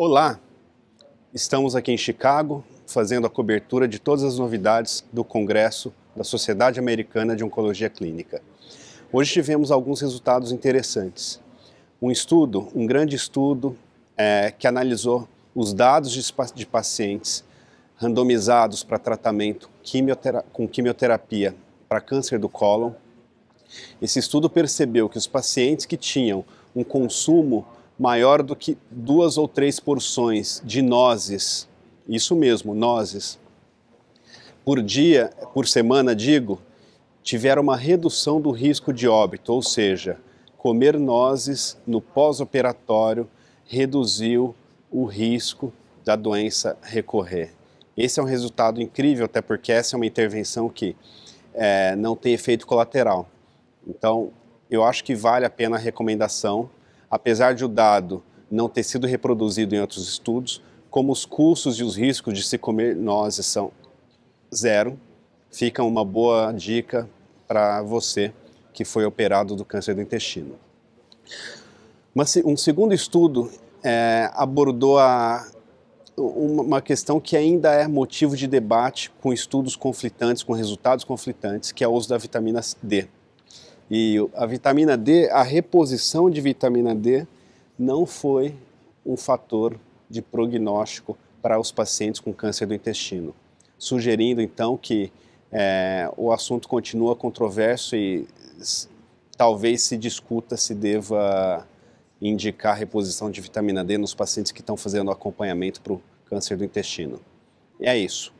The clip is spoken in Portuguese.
Olá, estamos aqui em Chicago fazendo a cobertura de todas as novidades do Congresso da Sociedade Americana de Oncologia Clínica. Hoje tivemos alguns resultados interessantes. Um estudo, um grande estudo é, que analisou os dados de, de pacientes randomizados para tratamento quimiotera com quimioterapia para câncer do cólon. Esse estudo percebeu que os pacientes que tinham um consumo maior do que duas ou três porções de nozes, isso mesmo, nozes, por dia, por semana, digo, tiveram uma redução do risco de óbito, ou seja, comer nozes no pós-operatório reduziu o risco da doença recorrer. Esse é um resultado incrível, até porque essa é uma intervenção que é, não tem efeito colateral. Então, eu acho que vale a pena a recomendação apesar de o dado não ter sido reproduzido em outros estudos, como os custos e os riscos de se comer nozes são zero, fica uma boa dica para você que foi operado do câncer do intestino. Mas um segundo estudo é, abordou a, uma questão que ainda é motivo de debate com estudos conflitantes, com resultados conflitantes, que é o uso da vitamina D. E a vitamina D, a reposição de vitamina D não foi um fator de prognóstico para os pacientes com câncer do intestino, sugerindo então que é, o assunto continua controverso e talvez se discuta se deva indicar reposição de vitamina D nos pacientes que estão fazendo acompanhamento para o câncer do intestino. E é isso.